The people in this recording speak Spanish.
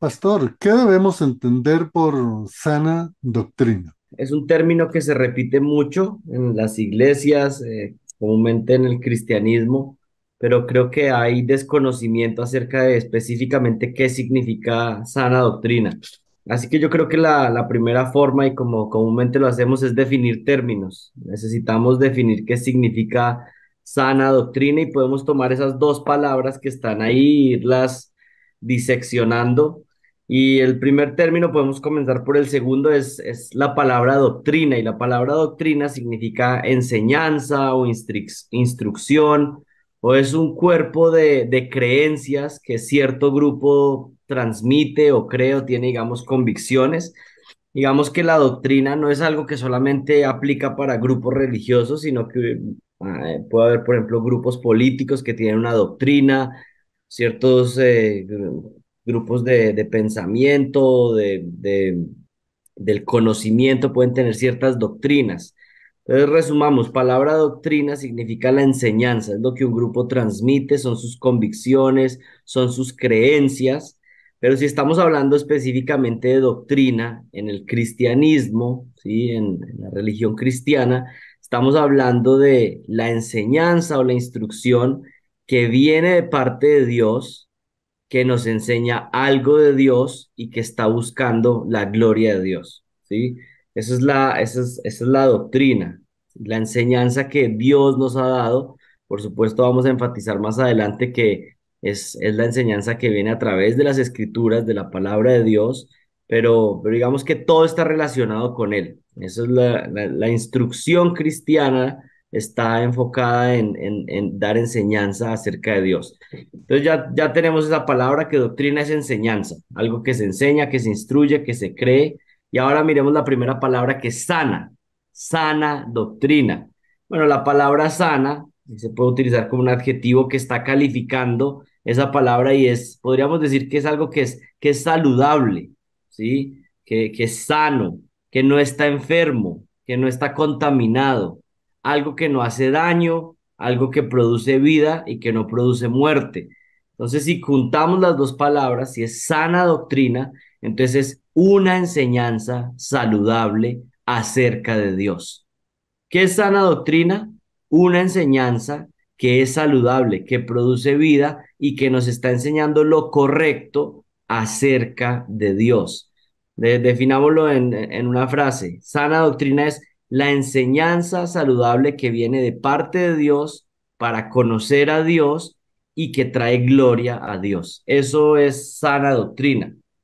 Pastor, ¿qué debemos entender por sana doctrina? Es un término que se repite mucho en las iglesias, eh, comúnmente en el cristianismo, pero creo que hay desconocimiento acerca de específicamente qué significa sana doctrina. Así que yo creo que la, la primera forma y como comúnmente lo hacemos es definir términos. Necesitamos definir qué significa sana doctrina y podemos tomar esas dos palabras que están ahí, irlas diseccionando y el primer término, podemos comenzar por el segundo, es, es la palabra doctrina. Y la palabra doctrina significa enseñanza o instrucción, o es un cuerpo de, de, creencias que cierto grupo transmite o cree o tiene, digamos, convicciones. Digamos que la doctrina no es algo que solamente aplica para grupos religiosos, sino que eh, puede haber, por ejemplo, grupos políticos que tienen una doctrina, ciertos eh, grupos de, pensamiento, de, del conocimiento, pueden tener ciertas doctrinas. Entonces resumamos, palabra doctrina significa la enseñanza, es lo que un grupo transmite, son sus convicciones, son sus creencias, pero si estamos hablando específicamente de doctrina en el cristianismo, ¿sí? en la religión cristiana, estamos hablando de la enseñanza o la instrucción que viene de parte de Dios que nos enseña algo de Dios y que está buscando la gloria de Dios, ¿sí? Esa es la, es, la doctrina, la enseñanza que Dios nos ha dado. Por supuesto, vamos a enfatizar más adelante que es, es la enseñanza que viene a través de las escrituras, de la palabra de Dios, pero, digamos que todo está relacionado con Él. Esa es la, la, la instrucción cristiana está enfocada en, en, dar enseñanza acerca de Dios. Entonces ya, ya tenemos esa palabra que doctrina es enseñanza, algo que se enseña, que se instruye, que se cree. Y ahora miremos la primera palabra que es sana, sana doctrina. Bueno, la palabra sana se puede utilizar como un adjetivo que está calificando esa palabra y es, podríamos decir que es algo que es, que es saludable, ¿sí? Que, que es sano, que no está enfermo, que no está contaminado, algo que no hace daño, algo que produce vida y que no produce muerte. Entonces, si juntamos las dos palabras, si es sana doctrina, entonces es una enseñanza saludable acerca de Dios. ¿Qué es sana doctrina? Una enseñanza que es saludable, que produce vida y que nos está enseñando lo correcto acerca de Dios. definámoslo en una frase. Sana doctrina es la enseñanza saludable que viene de parte de Dios para conocer a Dios y que trae gloria a Dios. Eso es sana doctrina.